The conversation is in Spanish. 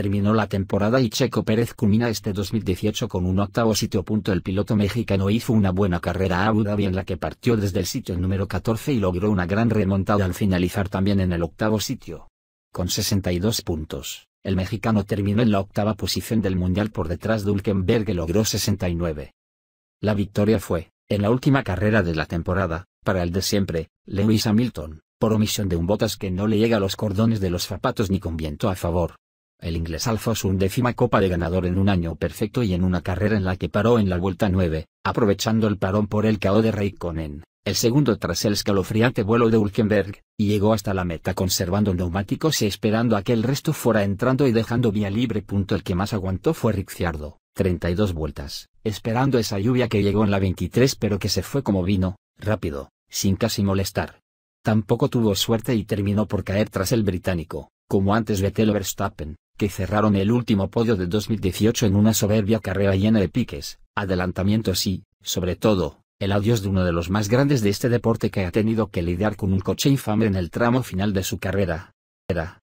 terminó la temporada y Checo Pérez culmina este 2018 con un octavo sitio. El piloto mexicano hizo una buena carrera a Abu Dhabi en la que partió desde el sitio número 14 y logró una gran remontada al finalizar también en el octavo sitio. Con 62 puntos, el mexicano terminó en la octava posición del Mundial por detrás de Ulkenberg y logró 69. La victoria fue, en la última carrera de la temporada, para el de siempre, Lewis Hamilton, por omisión de un botas que no le llega a los cordones de los zapatos ni con viento a favor, el inglés alzó su undécima copa de ganador en un año perfecto y en una carrera en la que paró en la vuelta 9, aprovechando el parón por el caos de Raikkonen, el segundo tras el escalofriante vuelo de Ulkenberg, y llegó hasta la meta conservando neumáticos y esperando a que el resto fuera entrando y dejando vía libre. El que más aguantó fue Ricciardo, 32 vueltas, esperando esa lluvia que llegó en la 23 pero que se fue como vino, rápido, sin casi molestar. Tampoco tuvo suerte y terminó por caer tras el británico, como antes Vettel Verstappen, que cerraron el último podio de 2018 en una soberbia carrera llena de piques, adelantamientos y, sobre todo, el adiós de uno de los más grandes de este deporte que ha tenido que lidiar con un coche infame en el tramo final de su carrera. Era,